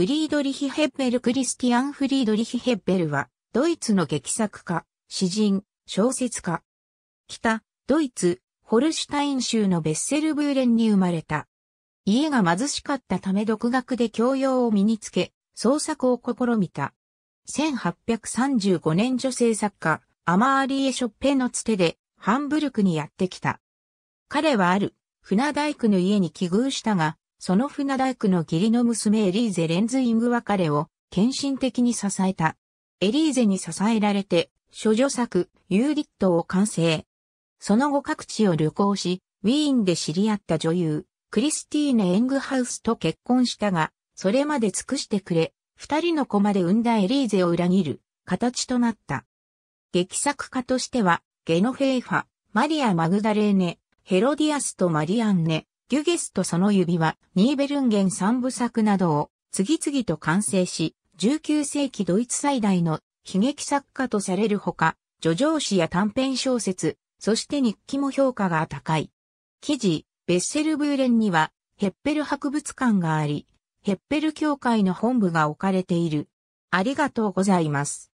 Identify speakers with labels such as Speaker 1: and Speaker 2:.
Speaker 1: フリードリヒ・ヘッベル・クリスティアン・フ
Speaker 2: リードリヒ・ヘッベルは、ドイツの劇作家、詩人、小説家。北、ドイツ、ホルシュタイン州のベッセルブーレンに生まれた。家が貧しかったため独学で教養を身につけ、創作を試みた。1835年女性作家、アマーリエ・ショッペのつてで、ハンブルクにやってきた。彼はある、船大工の家に寄遇したが、その船大工の義理の娘エリーゼ・レンズイング別れを献身的に支えた。エリーゼに支えられて、諸女作、ユーリットを完成。その後各地を旅行し、ウィーンで知り合った女優、クリスティーネ・エングハウスと結婚したが、それまで尽くしてくれ、二人の子まで産んだエリーゼを裏切る、形となった。劇作家としては、ゲノフェイファ、マリア・マグダレーネ、ヘロディアスとマリアンネ、ギュゲスとその指は、ニーベルンゲン三部作などを次々と完成し、19世紀ドイツ最大の悲劇作家とされるほか、叙情詩や短編小説、そして日記も評価が高い。記事、ベッセルブーレンには、ヘッペル博物館があり、ヘッペル協会の本部が置かれている。ありが
Speaker 1: とうございます。